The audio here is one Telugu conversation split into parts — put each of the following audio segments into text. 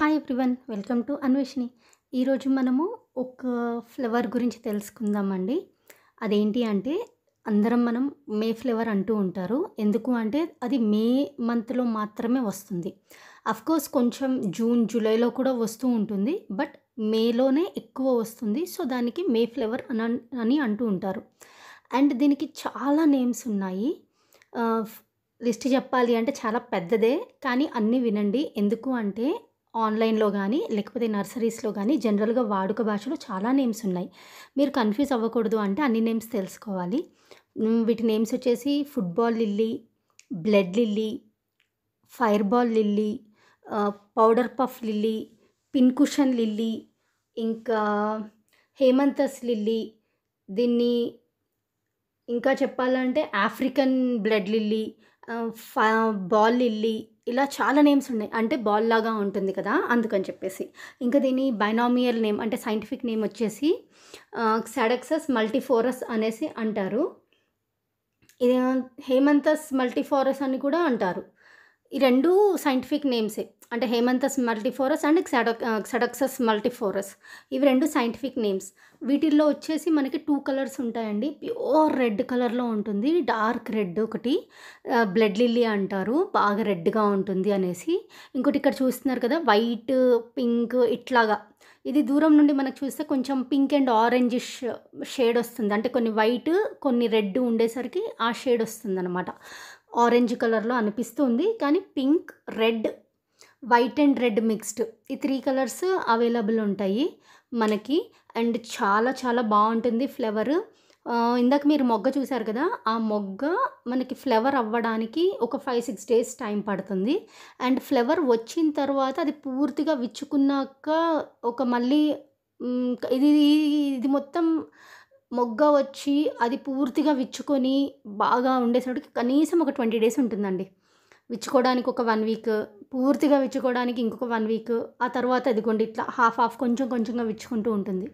hi everyone welcome to Anveshini ఈరోజు మనము ఒక ఫ్లవర్ గురించి తెలుసుకుందామండి అదేంటి అంటే అందరం మనం మే ఫ్లేవర్ అంటూ ఉంటారు ఎందుకు అంటే అది మే మంత్లో మాత్రమే వస్తుంది కోర్స్ కొంచెం జూన్ జూలైలో కూడా వస్తూ ఉంటుంది బట్ మేలోనే ఎక్కువ వస్తుంది సో దానికి మే ఫ్లేవర్ అని అంటూ ఉంటారు అండ్ దీనికి చాలా నేమ్స్ ఉన్నాయి uh, లిస్ట్ చెప్పాలి అంటే చాలా పెద్దదే కానీ అన్నీ వినండి ఎందుకు అంటే ఆన్లైన్లో కానీ లేకపోతే నర్సరీస్లో కానీ జనరల్గా వాడుక భాషలో చాలా నేమ్స్ ఉన్నాయి మీరు కన్ఫ్యూజ్ అవ్వకూడదు అంటే అన్ని నేమ్స్ తెలుసుకోవాలి వీటి నేమ్స్ వచ్చేసి football lily blood lily fireball lily powder puff lily pincushion lily ఇంకా హేమంతస్ లిల్లీ దీన్ని ఇంకా చెప్పాలంటే African blood lily ball lily ఇలా చాలా నేమ్స్ ఉన్నాయి అంటే బాల్ లాగా ఉంటుంది కదా అందుకని చెప్పేసి ఇంకా దీని బైనామియల్ నేమ్ అంటే సైంటిఫిక్ నేమ్ వచ్చేసి సాడక్సస్ మల్టీఫోరస్ అనేసి అంటారు ఇది హేమంతస్ మల్టీఫోరస్ అని కూడా అంటారు ఈ రెండు సైంటిఫిక్ నేమ్సే అంటే హేమంతస్ మల్టీఫోరస్ అండ్ క్సడో క్సడక్సస్ మల్టీఫోరస్ ఇవి రెండు సైంటిఫిక్ నేమ్స్ వీటిల్లో వచ్చేసి మనకి టూ కలర్స్ ఉంటాయండి ప్యూర్ రెడ్ కలర్లో ఉంటుంది డార్క్ రెడ్ ఒకటి బ్లడ్ లిల్లీ అంటారు బాగా రెడ్గా ఉంటుంది అనేసి ఇంకోటి ఇక్కడ చూస్తున్నారు కదా వైట్ పింక్ ఇట్లాగా ఇది దూరం నుండి మనకు చూస్తే కొంచెం పింక్ అండ్ ఆరెంజ్ షేడ్ వస్తుంది అంటే కొన్ని వైట్ కొన్ని రెడ్ ఉండేసరికి ఆ షేడ్ వస్తుంది అనమాట ఆరెంజ్ కలర్లో అనిపిస్తుంది కానీ pink red white and red mixed ఈ త్రీ కలర్స్ అవైలబుల్ ఉంటాయి మనకి అండ్ చాలా చాలా బాగుంటుంది ఫ్లేవర్ ఇందాక మీరు మొగ్గ చూసారు కదా ఆ మొగ్గ మనకి ఫ్లేవర్ అవ్వడానికి ఒక ఫైవ్ సిక్స్ డేస్ టైం పడుతుంది అండ్ ఫ్లేవర్ వచ్చిన తర్వాత అది పూర్తిగా విచ్చుకున్నాక ఒక మళ్ళీ ఇది ఇది మొత్తం మొగ్గ వచ్చి అది పూర్తిగా విచ్చుకొని బాగా ఉండేసరికి కనీసం ఒక ట్వంటీ డేస్ ఉంటుందండి విచ్చుకోవడానికి ఒక వన్ వీక్ పూర్తిగా విచ్చుకోవడానికి ఇంకొక వన్ వీక్ ఆ తర్వాత అదిగోండి ఇట్లా హాఫ్ హాఫ్ కొంచెం కొంచెంగా విచ్చుకుంటూ ఉంటుంది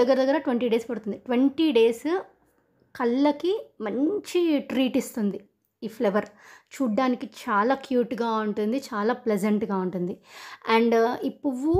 దగ్గర దగ్గర ట్వంటీ డేస్ పడుతుంది ట్వంటీ డేస్ కళ్ళకి మంచి ట్రీట్ ఇస్తుంది ఈ ఫ్లవర్ చూడ్డానికి చాలా క్యూట్గా ఉంటుంది చాలా ప్లెజెంట్గా ఉంటుంది అండ్ ఈ పువ్వు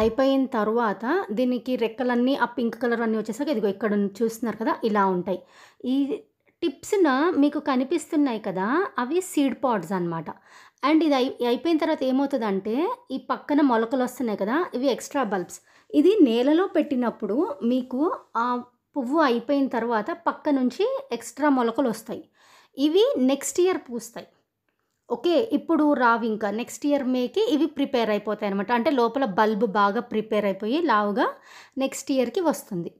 అయిపోయిన తర్వాత దీనికి రెక్కలన్నీ ఆ పింక్ కలర్ అన్నీ వచ్చేసాక ఇదిగో ఇక్కడ చూస్తున్నారు కదా ఇలా ఉంటాయి ఈ టిప్స్న మీకు కనిపిస్తున్నాయి కదా అవి సీడ్ పాడ్స్ అనమాట అండ్ ఇది అయి అయిపోయిన తర్వాత ఏమవుతుందంటే ఈ పక్కన మొలకలు వస్తున్నాయి కదా ఇవి ఎక్స్ట్రా బల్బ్స్ ఇది నేలలో పెట్టినప్పుడు మీకు ఆ పువ్వు అయిపోయిన తర్వాత పక్క నుంచి ఎక్స్ట్రా మొలకలు వస్తాయి ఇవి నెక్స్ట్ ఇయర్ పూస్తాయి ఓకే ఇప్పుడు రావు ఇంకా నెక్స్ట్ ఇయర్ మేకి ఇవి ప్రిపేర్ అయిపోతాయి అనమాట అంటే లోపల బల్బ్ బాగా ప్రిపేర్ అయిపోయి లావుగా నెక్స్ట్ ఇయర్కి వస్తుంది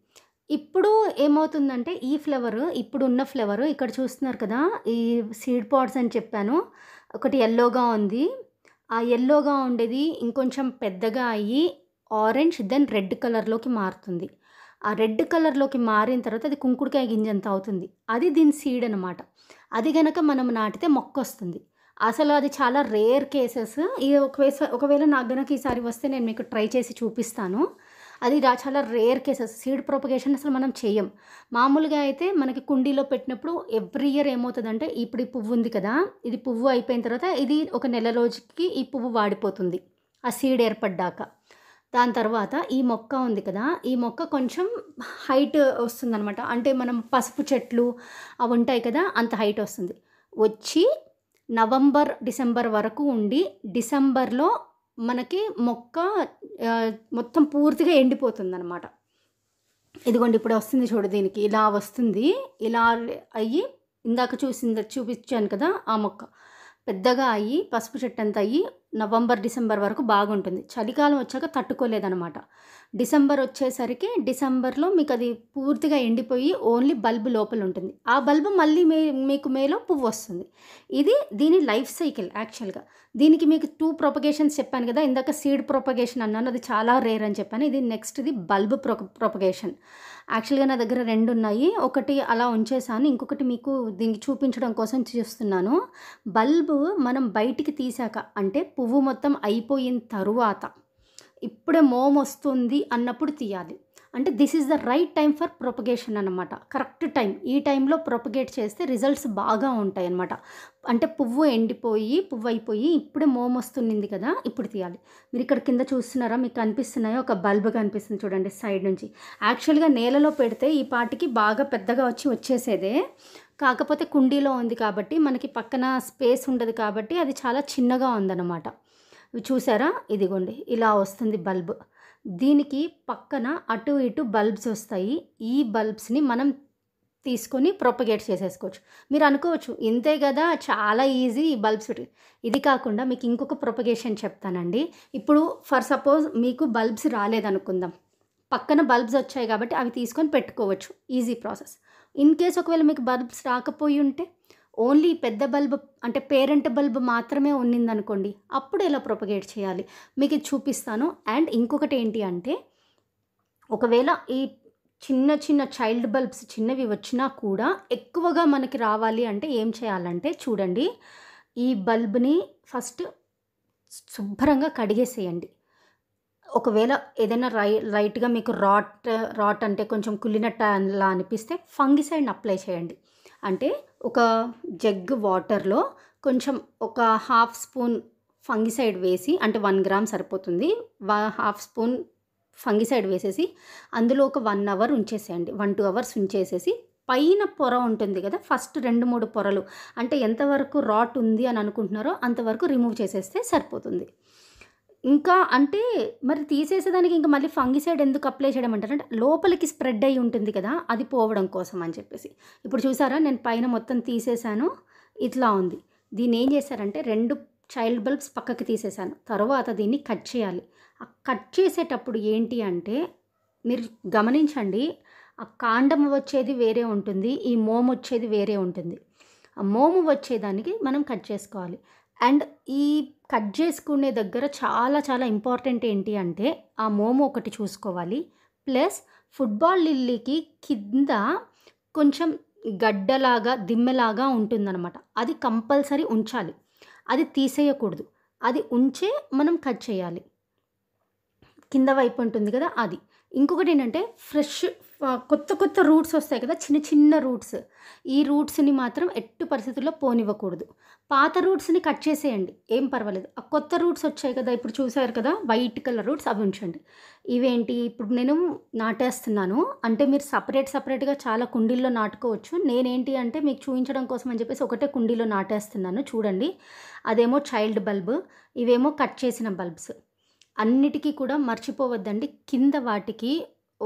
ఇప్పుడు ఏమవుతుందంటే ఈ ఫ్లేవర్ ఇప్పుడు ఉన్న ఫ్లేవర్ ఇక్కడ చూస్తున్నారు కదా ఈ సీడ్ పాట్స్ అని చెప్పాను ఒకటి ఎల్లోగా ఉంది ఆ ఎల్లోగా ఉండేది ఇంకొంచెం పెద్దగా అయ్యి ఆరెంజ్ దెన్ రెడ్ కలర్లోకి మారుతుంది ఆ రెడ్ కలర్లోకి మారిన తర్వాత అది కుంకుడుకాయ గింజంత అవుతుంది అది దీని సీడ్ అనమాట అది గనక మనం నాటితే మొక్క వస్తుంది అసలు అది చాలా రేర్ కేసెస్ ఈ ఒకవేళ ఒకవేళ నాకు గనక ఈసారి వస్తే నేను మీకు ట్రై చేసి చూపిస్తాను అది చాలా రేర్ కేసెస్ సీడ్ ప్రొపగేషన్ అసలు మనం చేయం మామూలుగా అయితే మనకి కుండీలో పెట్టినప్పుడు ఎవ్రీ ఇయర్ ఏమవుతుందంటే ఇప్పుడు ఈ పువ్వు ఉంది కదా ఇది పువ్వు అయిపోయిన తర్వాత ఇది ఒక నెల రోజుకి ఈ పువ్వు వాడిపోతుంది ఆ సీడ్ ఏర్పడ్డాక దాని తర్వాత ఈ మొక్క ఉంది కదా ఈ మొక్క కొంచెం హైట్ వస్తుందన్నమాట అంటే మనం పసుపు చెట్లు అవి ఉంటాయి కదా అంత హైట్ వస్తుంది వచ్చి నవంబర్ డిసెంబర్ వరకు ఉండి డిసెంబర్లో మనకి మొక్క మొత్తం పూర్తిగా ఎండిపోతుంది అనమాట ఇదిగోండి ఇప్పుడు వస్తుంది చూడు దీనికి ఇలా వస్తుంది ఇలా అయ్యి ఇందాక చూసింది చూపించాను కదా ఆ మొక్క పెద్దగా అయ్యి పసుపు చెట్టు అంతా అయ్యి నవంబర్ డిసెంబర్ వరకు బాగుంటుంది చలికాలం వచ్చాక తట్టుకోలేదనమాట డిసెంబర్ వచ్చేసరికి డిసెంబర్లో మీకు అది పూర్తిగా ఎండిపోయి ఓన్లీ బల్బ్ లోపల ఉంటుంది ఆ బల్బ్ మళ్ళీ మే మీకు మేలో పువ్వు వస్తుంది ఇది దీని లైఫ్ సైకిల్ యాక్చువల్గా దీనికి మీకు టూ ప్రొపగేషన్స్ చెప్పాను కదా ఇందాక సీడ్ ప్రొపగేషన్ అన్నాను అది చాలా రేర్ అని చెప్పాను ఇది నెక్స్ట్ది బల్బ్ ప్రొ ప్రొపగేషన్ యాక్చువల్గా నా దగ్గర రెండు ఉన్నాయి ఒకటి అలా ఉంచేసాను ఇంకొకటి మీకు దీనికి చూపించడం కోసం చూస్తున్నాను బల్బు మనం బయటికి తీశాక అంటే పువ్వు మొత్తం అయిపోయిన తరువాత ఇప్పుడే మోమొస్తుంది అన్నప్పుడు తీయాలి అంటే this is the right time for propagation అనమాట కరెక్ట్ టైం ఈ టైంలో ప్రొపగేట్ చేస్తే రిజల్ట్స్ బాగా ఉంటాయి అనమాట అంటే పువ్వు ఎండిపోయి పువ్వు అయిపోయి ఇప్పుడే వస్తుంది కదా ఇప్పుడు తీయాలి మీరు ఇక్కడ కింద చూస్తున్నారా మీకు కనిపిస్తున్నాయో ఒక బల్బ్ కనిపిస్తుంది చూడండి సైడ్ నుంచి యాక్చువల్గా నేలలో పెడితే ఈ పాటికి బాగా పెద్దగా వచ్చి వచ్చేసేదే కాకపోతే కుండీలో ఉంది కాబట్టి మనకి పక్కన స్పేస్ ఉండదు కాబట్టి అది చాలా చిన్నగా ఉందన్నమాట చూసారా ఇదిగోండి ఇలా వస్తుంది బల్బ్ దీనికి పక్కన అటు ఇటు బల్బ్స్ వస్తాయి ఈ బల్బ్స్ని మనం తీసుకొని ప్రొపగేట్ చేసేసుకోవచ్చు మీరు అనుకోవచ్చు ఇంతే కదా చాలా ఈజీ ఈ బల్బ్స్ ఇది కాకుండా మీకు ఇంకొక ప్రొపగేషన్ చెప్తానండి ఇప్పుడు ఫర్ సపోజ్ మీకు బల్బ్స్ రాలేదనుకుందాం పక్కన బల్బ్స్ వచ్చాయి కాబట్టి అవి తీసుకొని పెట్టుకోవచ్చు ఈజీ ప్రాసెస్ ఇన్ కేస్ ఒకవేళ మీకు బల్బ్స్ రాకపోయి ఉంటే ఓన్లీ పెద్ద బల్బ్ అంటే పేరెంట్ బల్బ్ మాత్రమే ఉన్నిందనుకోండి అప్పుడు ఎలా ప్రొపగేట్ చేయాలి మీకు చూపిస్తాను అండ్ ఇంకొకటి ఏంటి అంటే ఒకవేళ ఈ చిన్న చిన్న చైల్డ్ బల్బ్స్ చిన్నవి వచ్చినా కూడా ఎక్కువగా మనకి రావాలి అంటే ఏం చేయాలంటే చూడండి ఈ బల్బ్ని ఫస్ట్ శుభ్రంగా కడిగేసేయండి ఒకవేళ ఏదైనా రై లైట్గా మీకు రాట్ రాట్ అంటే కొంచెం కుళ్ళినట్టు అలా అనిపిస్తే ఫంగిసైడ్ అప్లై చేయండి అంటే ఒక జగ్ వాటర్లో కొంచెం ఒక హాఫ్ స్పూన్ ఫంగిసైడ్ వేసి అంటే వన్ గ్రామ్ సరిపోతుంది హాఫ్ స్పూన్ ఫంగిసైడ్ వేసేసి అందులో ఒక వన్ అవర్ ఉంచేసేయండి వన్ టూ అవర్స్ ఉంచేసేసి పైన పొర ఉంటుంది కదా ఫస్ట్ రెండు మూడు పొరలు అంటే ఎంతవరకు రాట్ ఉంది అని అనుకుంటున్నారో అంతవరకు రిమూవ్ చేసేస్తే సరిపోతుంది ఇంకా అంటే మరి తీసేసేదానికి ఇంకా మళ్ళీ ఫంగిసైడ్ ఎందుకు అప్లై చేయడం అంటారు అంటే లోపలికి స్ప్రెడ్ అయి ఉంటుంది కదా అది పోవడం కోసం అని చెప్పేసి ఇప్పుడు చూసారా నేను పైన మొత్తం తీసేశాను ఇట్లా ఉంది దీన్ని ఏం చేశారంటే రెండు చైల్డ్ బల్బ్స్ పక్కకి తీసేశాను తర్వాత దీన్ని కట్ చేయాలి ఆ కట్ చేసేటప్పుడు ఏంటి అంటే మీరు గమనించండి ఆ కాండం వచ్చేది వేరే ఉంటుంది ఈ మోము వచ్చేది వేరే ఉంటుంది ఆ మోము వచ్చేదానికి మనం కట్ చేసుకోవాలి అండ్ ఈ కట్ చేసుకునే దగ్గర చాలా చాలా ఇంపార్టెంట్ ఏంటి అంటే ఆ మోము ఒకటి చూసుకోవాలి ప్లస్ ఫుట్బాల్ లిల్లీకి కింద కొంచెం గడ్డలాగా దిమ్మెలాగా ఉంటుందన్నమాట అది కంపల్సరీ ఉంచాలి అది తీసేయకూడదు అది ఉంచే మనం కట్ చేయాలి కింద వైపు ఉంటుంది కదా అది ఇంకొకటి ఏంటంటే ఫ్రెష్ కొత్త కొత్త రూట్స్ వస్తాయి కదా చిన్న చిన్న రూట్స్ ఈ రూట్స్ని మాత్రం ఎట్టు పరిస్థితుల్లో పోనివ్వకూడదు పాత రూట్స్ని కట్ చేసేయండి ఏం పర్వాలేదు ఆ కొత్త రూట్స్ వచ్చాయి కదా ఇప్పుడు చూసారు కదా వైట్ కలర్ రూట్స్ అవి ఉంచండి ఇవేంటి ఇప్పుడు నేను నాటేస్తున్నాను అంటే మీరు సపరేట్ సపరేట్గా చాలా కుండీల్లో నాటుకోవచ్చు నేనేంటి అంటే మీకు చూపించడం కోసం అని చెప్పేసి ఒకటే కుండీలో నాటేస్తున్నాను చూడండి అదేమో చైల్డ్ బల్బ్ ఇవేమో కట్ చేసిన బల్బ్స్ అన్నిటికీ కూడా మర్చిపోవద్దండి కింద వాటికి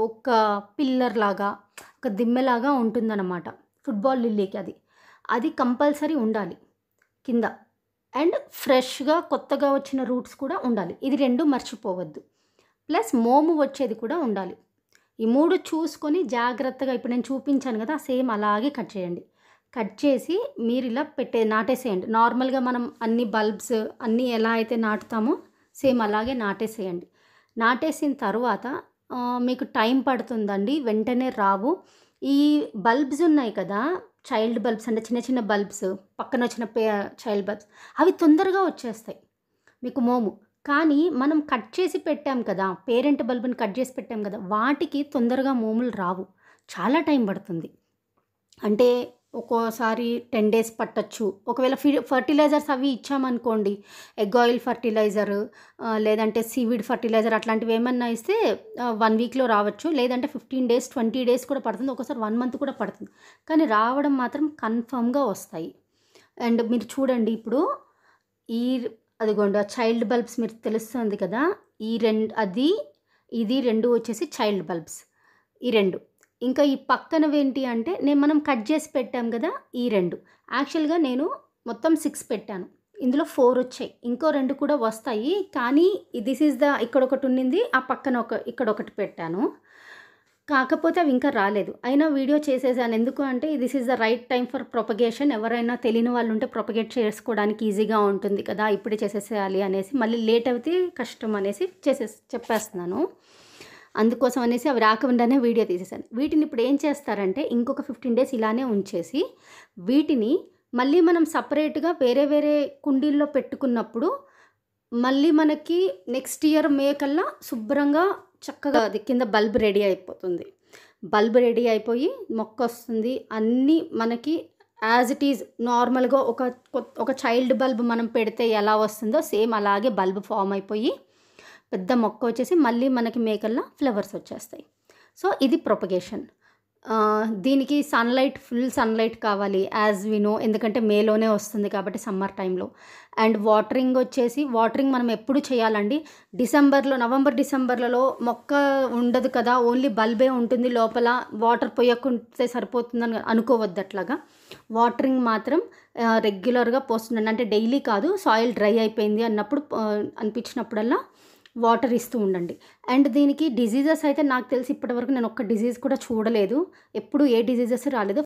ఒక పిల్లర్ లాగా ఒక దిమ్మెలాగా ఉంటుందన్నమాట ఫుట్బాల్ లిల్లీకి అది అది కంపల్సరీ ఉండాలి కింద అండ్ ఫ్రెష్గా కొత్తగా వచ్చిన రూట్స్ కూడా ఉండాలి ఇది రెండు మర్చిపోవద్దు ప్లస్ మోము వచ్చేది కూడా ఉండాలి ఈ మూడు చూసుకొని జాగ్రత్తగా ఇప్పుడు నేను చూపించాను కదా సేమ్ అలాగే కట్ చేయండి కట్ చేసి మీరు ఇలా పెట్టే నాటేసేయండి నార్మల్గా మనం అన్ని బల్బ్స్ అన్నీ ఎలా అయితే నాటుతామో సేమ్ అలాగే నాటేసేయండి నాటేసిన తర్వాత మీకు టైం పడుతుందండి వెంటనే రావు ఈ బల్బ్స్ ఉన్నాయి కదా చైల్డ్ బల్బ్స్ అంటే చిన్న చిన్న బల్బ్స్ పక్కన వచ్చిన పే చైల్డ్ బల్బ్స్ అవి తొందరగా వచ్చేస్తాయి మీకు మోము కానీ మనం కట్ చేసి పెట్టాం కదా పేరెంట్ బల్బుని కట్ చేసి పెట్టాం కదా వాటికి తొందరగా మోములు రావు చాలా టైం పడుతుంది అంటే ఒక్కోసారి టెన్ డేస్ పట్టచ్చు ఒకవేళ ఫి ఫర్టిలైజర్స్ అవి ఇచ్చామనుకోండి ఎగ్ ఆయిల్ ఫర్టిలైజర్ లేదంటే సీవిడ్ ఫర్టిలైజర్ అట్లాంటివి ఏమన్నా ఇస్తే వన్ వీక్లో రావచ్చు లేదంటే ఫిఫ్టీన్ డేస్ ట్వంటీ డేస్ కూడా పడుతుంది ఒకసారి వన్ మంత్ కూడా పడుతుంది కానీ రావడం మాత్రం కన్ఫామ్గా వస్తాయి అండ్ మీరు చూడండి ఇప్పుడు ఈ అదిగోండి ఆ చైల్డ్ బల్బ్స్ మీరు తెలుస్తుంది కదా ఈ రెండు అది ఇది రెండు వచ్చేసి చైల్డ్ బల్బ్స్ ఈ రెండు ఇంకా ఈ పక్కనవేంటి అంటే నేను మనం కట్ చేసి పెట్టాం కదా ఈ రెండు యాక్చువల్గా నేను మొత్తం సిక్స్ పెట్టాను ఇందులో ఫోర్ వచ్చాయి ఇంకో రెండు కూడా వస్తాయి కానీ దిస్ ఈజ్ ద ఇక్కడ ఒకటి ఉండింది ఆ పక్కన ఒక ఇక్కడ ఒకటి పెట్టాను కాకపోతే అవి ఇంకా రాలేదు అయినా వీడియో చేసేసాను ఎందుకు అంటే this is the right time for propagation ఎవరైనా తెలియని వాళ్ళు ఉంటే ప్రొపగేట్ చేసుకోవడానికి ఈజీగా ఉంటుంది కదా ఇప్పుడే చేసేసేయాలి అనేసి మళ్ళీ లేట్ అవుతే కష్టం అనేసి చేసే చెప్పేస్తున్నాను అందుకోసం అనేసి అవి రాకుండానే వీడియో తీసేసాను వీటిని ఇప్పుడు ఏం చేస్తారంటే ఇంకొక ఫిఫ్టీన్ డేస్ ఇలానే ఉంచేసి వీటిని మళ్ళీ మనం సపరేట్గా వేరే వేరే కుండీల్లో పెట్టుకున్నప్పుడు మళ్ళీ మనకి నెక్స్ట్ ఇయర్ మే కల్లా శుభ్రంగా చక్కగా అది కింద బల్బ్ రెడీ అయిపోతుంది బల్బ్ రెడీ అయిపోయి మొక్క వస్తుంది అన్నీ మనకి యాజ్ ఇట్ ఈజ్ నార్మల్గా ఒక ఒక చైల్డ్ బల్బ్ మనం పెడితే ఎలా వస్తుందో సేమ్ అలాగే బల్బ్ ఫామ్ అయిపోయి పెద్ద మొక్క వచ్చేసి మళ్ళీ మనకి మేకల్లో ఫ్లవర్స్ వచ్చేస్తాయి సో ఇది ప్రొపగేషన్ దీనికి సన్లైట్ ఫుల్ సన్లైట్ కావాలి యాజ్ వి నో ఎందుకంటే మేలోనే వస్తుంది కాబట్టి సమ్మర్ టైంలో అండ్ వాటరింగ్ వచ్చేసి వాటరింగ్ మనం ఎప్పుడు చేయాలండి డిసెంబర్లో నవంబర్ డిసెంబర్లలో మొక్క ఉండదు కదా ఓన్లీ బల్బే ఉంటుంది లోపల వాటర్ పోయకుంటే సరిపోతుందని అనుకోవద్దు అట్లాగా వాటరింగ్ మాత్రం రెగ్యులర్గా పోస్తుండండి అంటే డైలీ కాదు సాయిల్ డ్రై అయిపోయింది అన్నప్పుడు అనిపించినప్పుడల్లా వాటర్ ఇస్తూ ఉండండి అండ్ దీనికి డిజీజెస్ అయితే నాకు తెలిసి ఇప్పటివరకు నేను ఒక్క డిజీజ్ కూడా చూడలేదు ఎప్పుడు ఏ డిజీజెస్ రాలేదు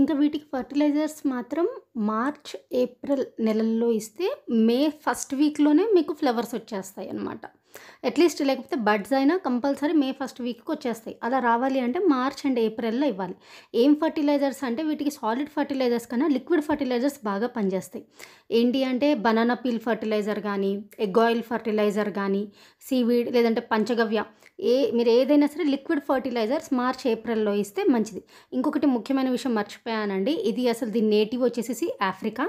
ఇంకా వీటికి ఫర్టిలైజర్స్ మాత్రం మార్చ్ ఏప్రిల్ నెలల్లో ఇస్తే మే ఫస్ట్ వీక్లోనే మీకు ఫ్లవర్స్ వచ్చేస్తాయి అన్నమాట అట్లీస్ట్ లేకపోతే బడ్స్ అయినా కంపల్సరీ మే ఫస్ట్ వీక్కి వచ్చేస్తాయి అలా రావాలి అంటే మార్చ్ అండ్ ఏప్రిల్లో ఇవ్వాలి ఏం ఫర్టిలైజర్స్ అంటే వీటికి సాలిడ్ ఫర్టిలైజర్స్ కన్నా లిక్విడ్ ఫర్టిలైజర్స్ బాగా పనిచేస్తాయి ఏంటి అంటే బనానా పీల్ ఫర్టిలైజర్ కానీ ఎగ్ ఆయిల్ ఫర్టిలైజర్ కానీ సీవీడ్ లేదంటే పంచగవ్య ఏ మీరు ఏదైనా సరే లిక్విడ్ ఫర్టిలైజర్స్ మార్చ్ ఏప్రిల్లో ఇస్తే మంచిది ఇంకొకటి ముఖ్యమైన విషయం మర్చిపోయానండి ఇది అసలు దీని నేటివ్ వచ్చేసేసి ఆఫ్రికా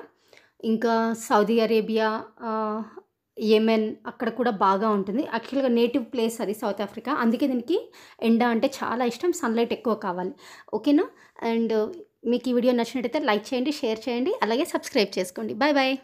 ఇంకా సౌదీ అరేబియా యెమెన్ అక్కడ కూడా బాగా ఉంటుంది యాక్చువల్గా నేటివ్ ప్లేస్ అది సౌత్ ఆఫ్రికా అందుకే దీనికి ఎండ అంటే చాలా ఇష్టం సన్లైట్ ఎక్కువ కావాలి ఓకేనా అండ్ మీకు ఈ వీడియో నచ్చినట్టయితే లైక్ చేయండి షేర్ చేయండి అలాగే సబ్స్క్రైబ్ చేసుకోండి బాయ్ బాయ్